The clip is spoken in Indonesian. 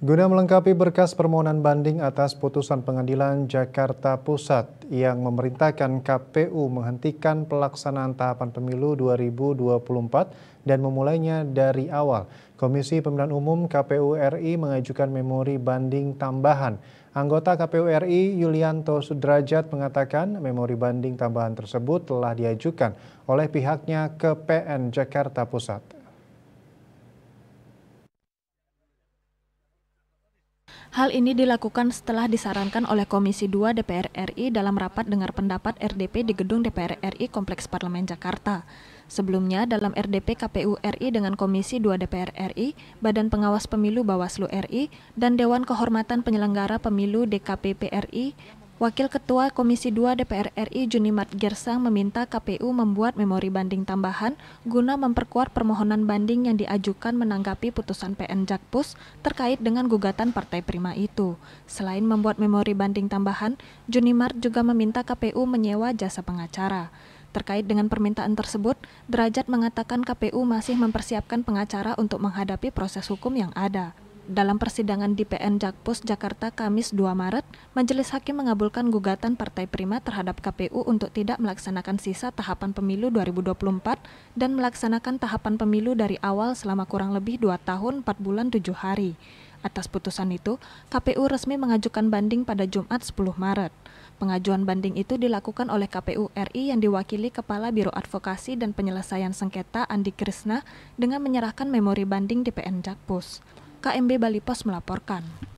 Guna melengkapi berkas permohonan banding atas putusan pengadilan Jakarta Pusat yang memerintahkan KPU menghentikan pelaksanaan tahapan pemilu 2024 dan memulainya dari awal, Komisi Pemilihan Umum KPU RI mengajukan memori banding tambahan. Anggota KPU RI Yulianto Sudrajat mengatakan memori banding tambahan tersebut telah diajukan oleh pihaknya ke PN Jakarta Pusat. Hal ini dilakukan setelah disarankan oleh Komisi 2 DPR RI dalam rapat dengar pendapat RDP di gedung DPR RI Kompleks Parlemen Jakarta. Sebelumnya, dalam RDP KPU RI dengan Komisi 2 DPR RI, Badan Pengawas Pemilu Bawaslu RI, dan Dewan Kehormatan Penyelenggara Pemilu DKPP RI Wakil Ketua Komisi 2 DPR RI Junimat Gersang meminta KPU membuat memori banding tambahan guna memperkuat permohonan banding yang diajukan menanggapi putusan PN Jakpus terkait dengan gugatan Partai Prima itu. Selain membuat memori banding tambahan, Junimat juga meminta KPU menyewa jasa pengacara. Terkait dengan permintaan tersebut, Derajat mengatakan KPU masih mempersiapkan pengacara untuk menghadapi proses hukum yang ada. Dalam persidangan di PN Jakpus Jakarta Kamis 2 Maret, Majelis Hakim mengabulkan gugatan Partai Prima terhadap KPU untuk tidak melaksanakan sisa tahapan pemilu 2024 dan melaksanakan tahapan pemilu dari awal selama kurang lebih 2 tahun 4 bulan 7 hari. Atas putusan itu, KPU resmi mengajukan banding pada Jumat 10 Maret. Pengajuan banding itu dilakukan oleh KPU RI yang diwakili Kepala Biro Advokasi dan Penyelesaian Sengketa Andi Krisna dengan menyerahkan memori banding di PN Jakpus. KMB Bali Pos melaporkan.